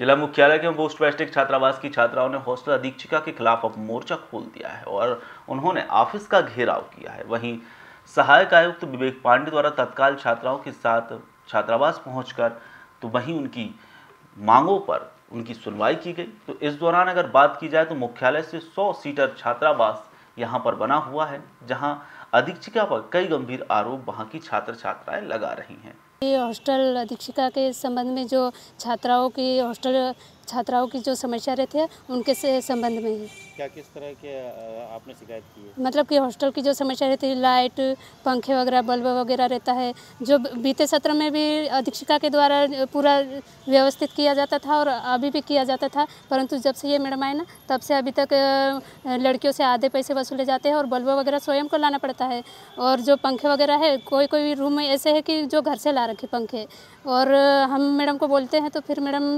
जिला मुख्यालय के पोस्ट वैश्विक छात्रावास की छात्राओं ने हॉस्टल अधीक्षिका के खिलाफ अब मोर्चा खोल दिया है और उन्होंने ऑफिस का घेराव किया है वहीं सहायक आयुक्त विवेक पांडे द्वारा तत्काल छात्राओं के साथ छात्रावास पहुंचकर तो वहीं उनकी मांगों पर उनकी सुनवाई की गई तो इस दौरान अगर बात की जाए तो मुख्यालय से 100 सीटर छात्रावास यहाँ पर बना हुआ है जहाँ अधीक्षिका पर कई गंभीर आरोप वहाँ की छात्र छात्राएं लगा रही हैं हॉस्टल अधीक्षिका के संबंध में जो छात्राओं की हॉस्टल छात्राओं की जो समस्या रहती है उनके से संबंध में है क्या किस तरह के आपने शिकायत की है मतलब कि हॉस्टल की जो समस्या रहती है लाइट पंखे वगैरह बल्ब वगैरह रहता है जो बीते सत्र में भी अधीक्षिका के द्वारा पूरा व्यवस्थित किया जाता था और अभी भी किया जाता था परंतु जब से ये मैडम आए ना तब से अभी तक लड़कियों से आधे पैसे वसूले जाते हैं और बल्ब वगैरह स्वयं को लाना पड़ता है और जो पंखे वगैरह है कोई कोई रूम में ऐसे है कि जो घर से ला रखे पंखे और हम मैडम को बोलते हैं तो फिर मैडम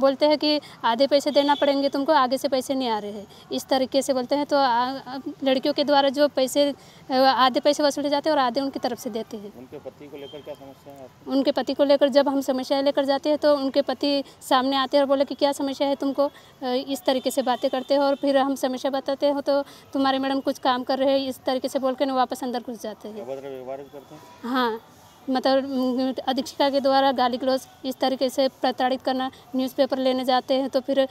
बोलते हैं है कि आधे पैसे देना पड़ेंगे तुमको आगे से पैसे नहीं आ रहे हैं इस तरीके से बोलते हैं तो लड़कियों के द्वारा जो पैसे आधे पैसे वसूले जाते हैं और आधे उनकी तरफ से देते हैं उनके पति को लेकर क्या समस्या है उनके पति को लेकर जब हम समस्याएँ लेकर जाते हैं तो उनके पति सामने आते हैं और बोले कि क्या समस्या है तुमको इस तरीके से बातें करते हो और फिर हम समस्या बताते हो तो तुम्हारे मैडम कुछ काम कर रहे हैं इस तरीके से बोल के वापस अंदर घुस जाते हैं हाँ मतलब अधीक्षिका के द्वारा गाली ग्लोज इस तरीके से प्रताड़ित करना न्यूज़पेपर लेने जाते हैं तो फिर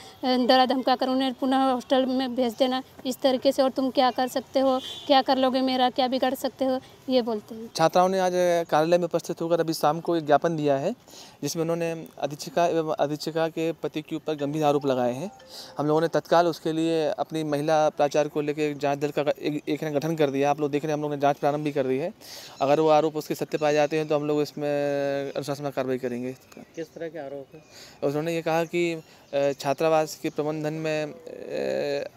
डरा धमका कर उन्हें पुनः हॉस्टल में भेज देना इस तरीके से और तुम क्या कर सकते हो क्या कर लोगे मेरा क्या बिगड़ सकते हो ये बोलते हैं छात्राओं ने आज कार्यालय में उपस्थित होकर अभी शाम को एक ज्ञापन दिया है जिसमें उन्होंने अधीक्षिका एवं अधीक्षिका के पति के ऊपर गंभीर आरोप लगाए हैं हम लोगों ने तत्काल उसके लिए अपनी महिला प्राचार को लेकर जाँच दल का एक गठन कर दिया आप लोग देख रहे हैं हम लोग ने जाँच प्रारंभ भी कर दी है अगर वो आरोप उसके सत्य पाए जाते हैं हैं तो हम लोग इसमें अनुशासनात्मक कार्रवाई करेंगे किस तरह के आरोप है उन्होंने ये कहा कि छात्रावास के प्रबंधन में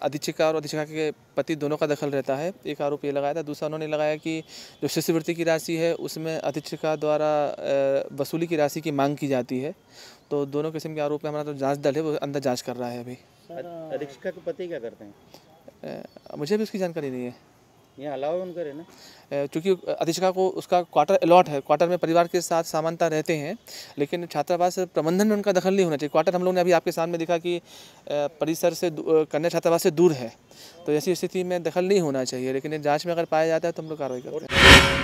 अधीक्षिका और अधीक्षिका के पति दोनों का दखल रहता है एक आरोप ये लगाया था दूसरा उन्होंने लगाया कि जो शिष्यवृत्ति की राशि है उसमें अधीक्षिका द्वारा वसूली की राशि की मांग की जाती है तो दोनों किस्म के आरोप में हमारा जो जाँच दल है वो अंदर जाँच कर रहा है अभी अधीक्षिका के पति क्या करते हैं मुझे भी उसकी जानकारी नहीं है यहाँ अलाव उन उनका रहना चूँकि अतिशिका को उसका क्वार्टर अलॉट है क्वार्टर में परिवार के साथ सामानता रहते हैं लेकिन छात्रावास प्रबंधन में उनका दखल नहीं होना चाहिए क्वार्टर हम लोग ने अभी आपके सामने देखा कि परिसर से कन्या छात्रावास से दूर है तो ऐसी स्थिति में दखल नहीं होना चाहिए लेकिन जाँच में अगर पाया जाता है तो हम लोग कार्रवाई करते हैं